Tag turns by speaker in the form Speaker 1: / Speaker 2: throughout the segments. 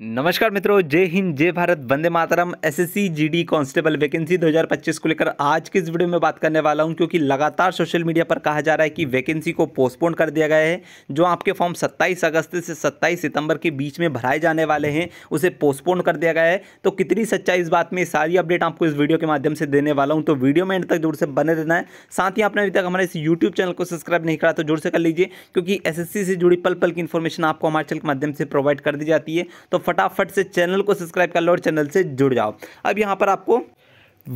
Speaker 1: नमस्कार मित्रों जय हिंद जय Bharat Vande Mataram SSC GD constable vacancy 2025 को लेकर आज के इस वीडियो में बात करने वाला हूं क्योंकि लगातार सोशल मीडिया पर कहा जा रहा है कि वैकेंसी को पोस्टपोन कर दिया गया है जो आपके फॉर्म 27 अगस्त से 27 सितंबर के बीच में भराए जाने वाले हैं उसे पोस्टपोन कर दिया गया है तो कितनी सच्चाई इस बात में सारी अपडेट आपको इस वीडियो के माध्यम से देने वाला हूँ तो वीडियो में एंड तक जोर से बने रहना है साथ ही आपने अभी तक हमारे इस यूट्यूब चैनल को सब्सक्राइब नहीं करा तो जोर से कर लीजिए क्योंकि एस से जुड़ी पल पल की इन्फॉर्मेशन आपको हमारे चैनल के माध्यम से प्रोवाइड कर दी जाती है तो फटाफट से चैनल को सब्सक्राइब कर लो और चैनल से जुड़ जाओ अब यहाँ पर आपको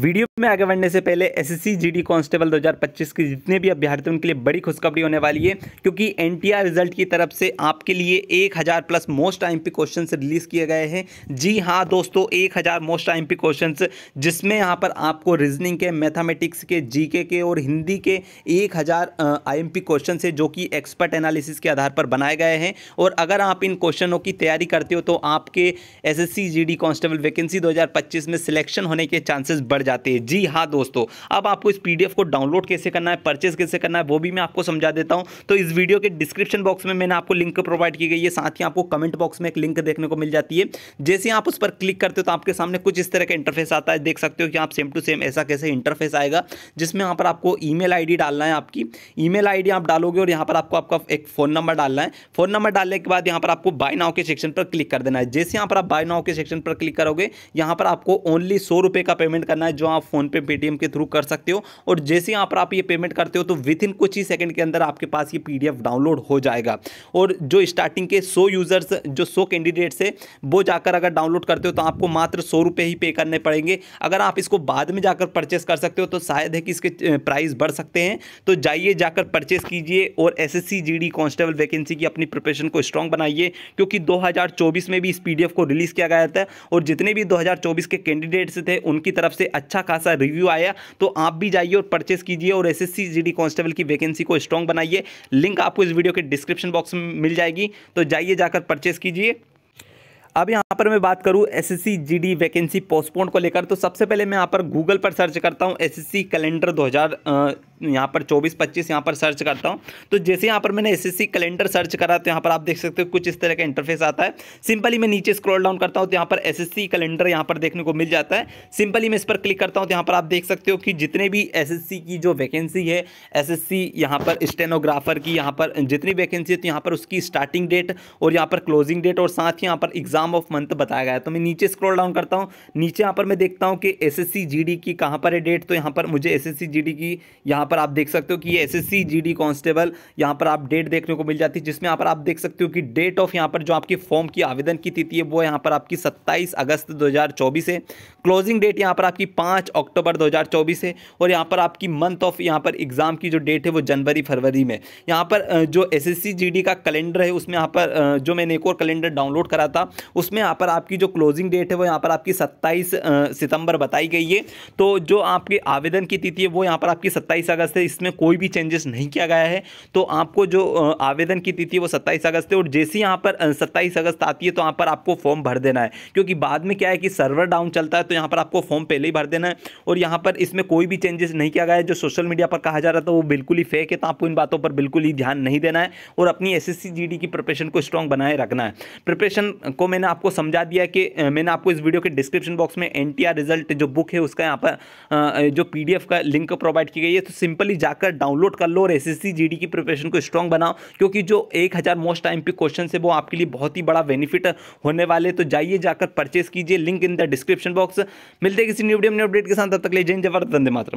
Speaker 1: वीडियो में आगे बढ़ने से पहले एस एस कांस्टेबल 2025 के जितने भी अभ्यर्थी उनके लिए बड़ी खुशखबरी होने वाली है क्योंकि एन रिजल्ट की तरफ से आपके लिए 1000 plus most IMP questions release किए गए हैं जी हाँ दोस्तों 1000 मोस्ट आई एम क्वेश्चंस जिसमें यहाँ पर आपको रीजनिंग के मैथामेटिक्स के जी के और हिंदी के एक हज़ार आईएमपी क्वेश्चन है जो कि एक्सपर्ट एनालिसिस के आधार पर बनाए गए हैं और अगर आप इन क्वेश्चनों की तैयारी करते हो तो आपके एसएससी जीडी कांस्टेबल वैकेंसी 2025 में सिलेक्शन होने के चांसेस बढ़ जाते हैं जी हाँ दोस्तों अब आपको इस पीडीएफ को डाउनलोड कैसे करना है परचेज कैसे करना है वो भी मैं आपको समझा देता हूँ तो इस वीडियो के डिस्क्रिप्शन बॉक्स में मैंने आपको लिंक प्रोवाइड की गई है साथ ही आपको कमेंट बॉक्स में एक लिंक देखने को मिल जाती है जैसे आप उस पर क्लिक करते हो तो आपके सामने कुछ इस तरह का इंटरफेस आता है देख सकते हो कि आप सेम टू सेम ऐसा कैसे इंटरफेस आएगा जिसमें यहाँ पर आपको ई मेल डालना है आपकी ई मेल आप डालोगे और यहाँ पर आपको आपका एक फ़ोन नंबर डालना है फ़ोन नंबर डालने के बाद यहाँ पर आपको बाय नाव के सेक्शन पर क्लिक कर देना है जैसे यहाँ पर आप बाय नाव के सेक्शन पर क्लिक करोगे यहाँ पर आपको ओनली सौ रुपये का पेमेंट करना है जो आप फ़ोनपे पेटीएम के थ्रू कर सकते हो और जैसे यहाँ पर आप ये पेमेंट करते हो तो विद इन कुछ ही सेकंड के अंदर आपके पास ये पीडीएफ डाउनलोड हो जाएगा और जो स्टार्टिंग के सौ यूज़र्स जो सौ कैंडिडेट्स है वो जाकर अगर डाउनलोड करते हो तो आपको मात्र सौ रुपये ही पे करने पड़ेंगे अगर आप इसको बाद में जाकर परचेस कर सकते हो तो शायद है कि इसके प्राइस बढ़ सकते हैं तो जाइए जाकर परचेस कीजिए और एस एस कांस्टेबल वैकेंसी की अपनी प्रिपरेशन को स्ट्रॉन्ग बनाइए क्योंकि दो में भी इस पी को रिलीज़ किया गया था और जितने भी 2024 के कैंडिडेट्स थे उनकी तरफ से अच्छा खास सा रिव्यू आया तो आप भी जाइए और परचेस कीजिए और एस एस कांस्टेबल की वैकेंसी को स्ट्रॉन्ग बनाइए लिंक आपको इस वीडियो के डिस्क्रिप्शन बॉक्स में मिल जाएगी तो जाइए जाकर परचेस कीजिए अब यहाँ पर मैं बात करूँ एस एस वैकेंसी पोस्टपोन को लेकर तो सबसे पहले मैं यहाँ पर गूगल पर सर्च करता हूँ एस कैलेंडर 2000 यहाँ पर चौबीस पच्चीस यहाँ पर सर्च करता हूँ तो जैसे यहाँ पर मैंने एस कैलेंडर सर्च करा तो यहाँ पर आप देख सकते हो कुछ इस तरह का इंटरफेस आता है सिंपली मैं नीचे स्क्रॉल डाउन करता हूँ तो यहाँ पर एस कैलेंडर यहाँ पर देखने को मिल जाता है सिंपली मैं इस पर क्लिक करता हूँ तो यहाँ पर आप देख सकते हो कि जितने भी एस की जो वैकेंसी है एस एस पर स्टेनोग्राफर की यहाँ पर जितनी वैकेंसी है तो यहाँ पर उसकी स्टार्टिंग डेट और यहाँ पर क्लोजिंग डेट और साथ ही यहाँ पर एग्जाम ऑफ मंथ बताया गया है तो मैं नीचे स्क्रॉल डाउन करता हूँ नीचे यहाँ पर मैं देखता हूँ कि एस एस की कहाँ पर है डेट तो यहाँ पर मुझे एस एस की यहाँ पर आप देख सकते हो कि S S C G D constable यहाँ पर आप डेट देखने को मिल जाती है जिसमें यहाँ पर आप देख सकते हो कि डेट ऑफ यहाँ पर जो आपकी फॉर्म की आवेदन की तिथि है वो यहाँ पर आपकी सत्ताईस अगस्त दो है क्लोजिंग डेट यहाँ पर आपकी पाँच अक्टूबर दो है और यहाँ पर आपकी मंथ ऑफ यहाँ पर एग्ज़ाम की जो डेट है वो जनवरी फरवरी में यहाँ पर जो एस एस का कैलेंडर है उसमें यहाँ पर जो मैंने एक और कैलेंडर डाउनलोड करा था उसमें यहाँ पर आपकी जो क्लोजिंग डेट है वो यहाँ पर आपकी सत्ताईस सितंबर बताई गई है तो जो आपके आवेदन की तिथि है वो यहाँ पर आपकी सत्ताईस अगस्त अगस्त है इसमें कोई भी चेंजेस नहीं किया गया है तो आपको जो आवेदन की तिथि वो सत्ताईस अगस्त है और जैसे यहाँ पर सत्ताईस अगस्त आती है तो यहाँ पर आपको फॉर्म भर देना है क्योंकि बाद में क्या है कि सर्वर डाउन चलता है तो यहाँ पर आपको फॉर्म पहले ही भर देना है और यहाँ पर इसमें कोई भी चेंजेस नहीं किया गया है जो सोशल मीडिया पर कहा जा रहा था वो बिल्कुल ही फेक है तो आपको इन बातों पर बिल्कुल ही ध्यान नहीं देना है और अपनी एस एस की प्रिपरेशन को स्ट्रॉन्ग बनाए रखना है प्रिपरेशन को मैंने आपको समझा दिया कि मैंने आपको इस वीडियो के डिस्क्रिप्शन बॉक्स में एन रिजल्ट जो बुक है उसका यहाँ पर जो पी का लिंक प्रोवाइड की गई है तो सिंपली जाकर डाउनलोड कर लो और एस एस की प्रिपरेशन को स्ट्रॉन्ग बनाओ क्योंकि जो एक हज़ार मोस्ट टाइम पी क्वेश्चन है वो आपके लिए बहुत ही बड़ा बेनिफिट होने वाले तो जाइए जाकर परचेस कीजिए link in the description box मिलते किसी न्यू वीडियो में अपडेट के साथ तब तक ले जय जवाहर वंदे